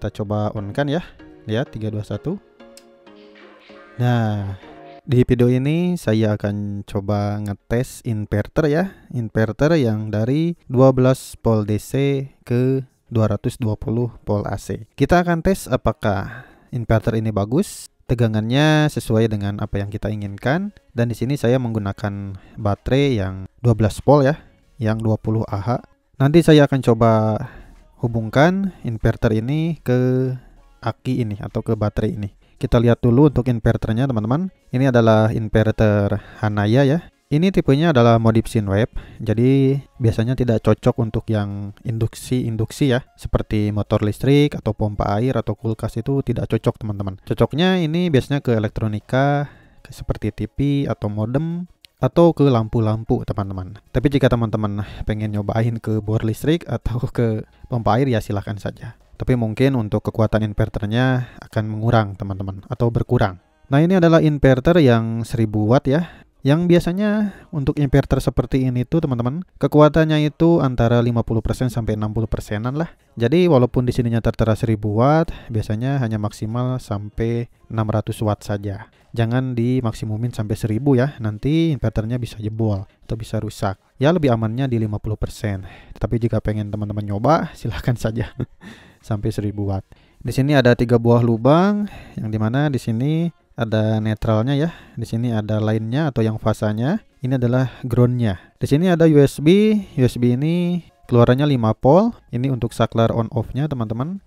kita coba on kan ya lihat 321 nah di video ini saya akan coba ngetes inverter ya inverter yang dari 12 volt DC ke 220 volt AC kita akan tes apakah inverter ini bagus tegangannya sesuai dengan apa yang kita inginkan dan di sini saya menggunakan baterai yang 12 volt ya yang 20 Ah nanti saya akan coba hubungkan inverter ini ke aki ini atau ke baterai ini. Kita lihat dulu untuk inverternya teman-teman. Ini adalah inverter Hanaya ya. Ini tipenya adalah modif web jadi biasanya tidak cocok untuk yang induksi-induksi ya, seperti motor listrik atau pompa air atau kulkas itu tidak cocok teman-teman. Cocoknya ini biasanya ke elektronika, seperti TV atau modem atau ke lampu-lampu teman-teman. Tapi jika teman-teman pengen nyobain ke bor listrik atau ke pompa air ya silahkan saja. Tapi mungkin untuk kekuatan inverternya akan mengurang teman-teman atau berkurang. Nah ini adalah inverter yang 1000 watt ya. Yang biasanya untuk inverter seperti ini tuh teman-teman, kekuatannya itu antara 50% sampai 60 lah. Jadi walaupun di sininya tertera 1000 watt, biasanya hanya maksimal sampai 600 watt saja jangan dimaksimumin sampai 1000 ya nanti inverternya bisa jebol atau bisa rusak ya lebih amannya di 50% tetapi jika pengen teman-teman nyoba silahkan saja sampai 1000 watt di sini ada tiga buah lubang yang dimana di sini ada netralnya ya di sini ada lainnya atau yang fasanya ini adalah groundnya di sini ada USB USB ini keluarannya 5 volt ini untuk saklar on off nya teman-teman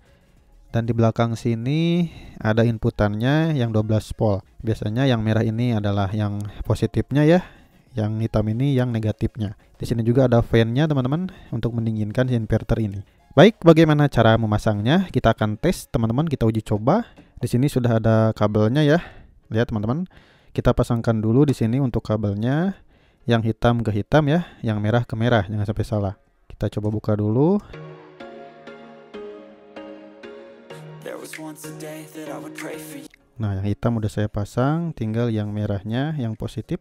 dan di belakang sini ada inputannya yang 12 volt. Biasanya yang merah ini adalah yang positifnya ya, yang hitam ini yang negatifnya. Di sini juga ada fan-nya teman-teman untuk mendinginkan si inverter ini. Baik, bagaimana cara memasangnya? Kita akan tes teman-teman, kita uji coba. Di sini sudah ada kabelnya ya. Lihat teman-teman, kita pasangkan dulu di sini untuk kabelnya yang hitam ke hitam ya, yang merah ke merah, jangan sampai salah. Kita coba buka dulu. Nah yang hitam udah saya pasang Tinggal yang merahnya yang positif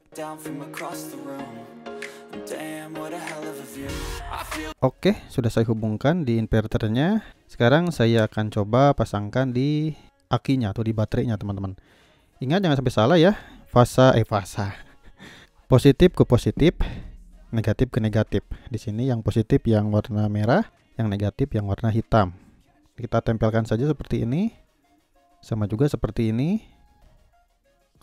Oke sudah saya hubungkan di inverternya Sekarang saya akan coba pasangkan di akinya atau di baterainya teman-teman Ingat jangan sampai salah ya Fasa eh fasa Positif ke positif Negatif ke negatif Di sini yang positif yang warna merah Yang negatif yang warna hitam kita tempelkan saja seperti ini sama juga seperti ini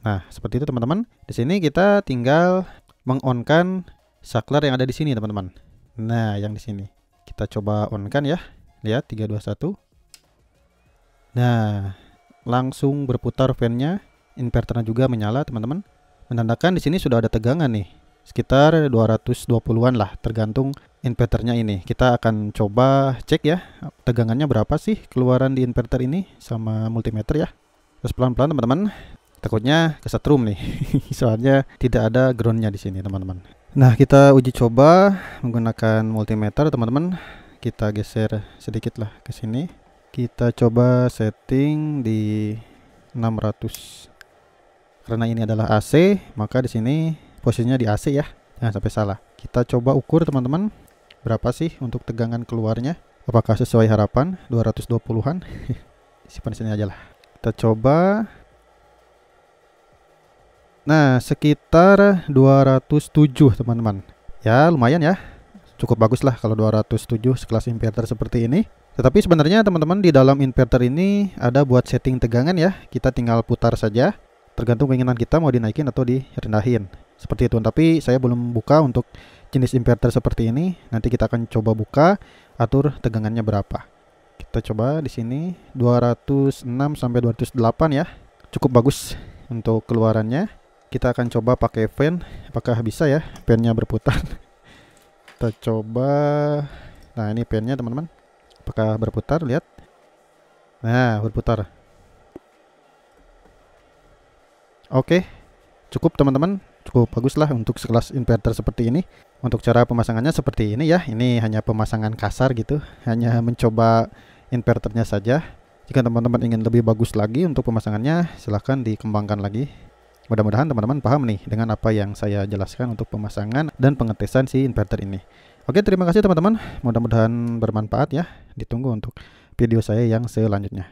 nah seperti itu teman-teman di sini kita tinggal mengonkan saklar yang ada di sini teman-teman nah yang di sini kita coba onkan ya lihat 321 nah langsung berputar fan-nya inverternya juga menyala teman-teman menandakan di sini sudah ada tegangan nih sekitar 220-an lah tergantung inverternya ini. Kita akan coba cek ya tegangannya berapa sih keluaran di inverter ini sama multimeter ya. Terus pelan-pelan teman-teman. Takutnya kesetrum nih. Soalnya tidak ada groundnya di sini teman-teman. Nah kita uji coba menggunakan multimeter teman-teman. Kita geser sedikit lah ke sini. Kita coba setting di 600. Karena ini adalah AC, maka di sini posisinya di AC ya. Jangan sampai salah. Kita coba ukur teman-teman berapa sih untuk tegangan keluarnya? Apakah sesuai harapan 220-an? Simpan sini aja lah. Kita coba. Nah, sekitar 207 teman-teman. Ya, lumayan ya. Cukup bagus lah kalau 207 sekelas inverter seperti ini. Tetapi sebenarnya teman-teman di dalam inverter ini ada buat setting tegangan ya. Kita tinggal putar saja. Tergantung keinginan kita mau dinaikin atau direndahin seperti itu tapi saya belum buka untuk jenis inverter seperti ini nanti kita akan coba buka atur tegangannya berapa kita coba di sini 206 sampai 208 ya cukup bagus untuk keluarannya kita akan coba pakai fan apakah bisa ya fannya berputar kita coba nah ini fannya teman-teman apakah berputar lihat nah berputar oke cukup teman-teman cukup bagus lah untuk sekelas inverter seperti ini. Untuk cara pemasangannya seperti ini ya. Ini hanya pemasangan kasar gitu, hanya mencoba inverternya saja. Jika teman-teman ingin lebih bagus lagi untuk pemasangannya, silahkan dikembangkan lagi. Mudah-mudahan teman-teman paham nih dengan apa yang saya jelaskan untuk pemasangan dan pengetesan si inverter ini. Oke, terima kasih teman-teman. Mudah-mudahan bermanfaat ya. Ditunggu untuk video saya yang selanjutnya.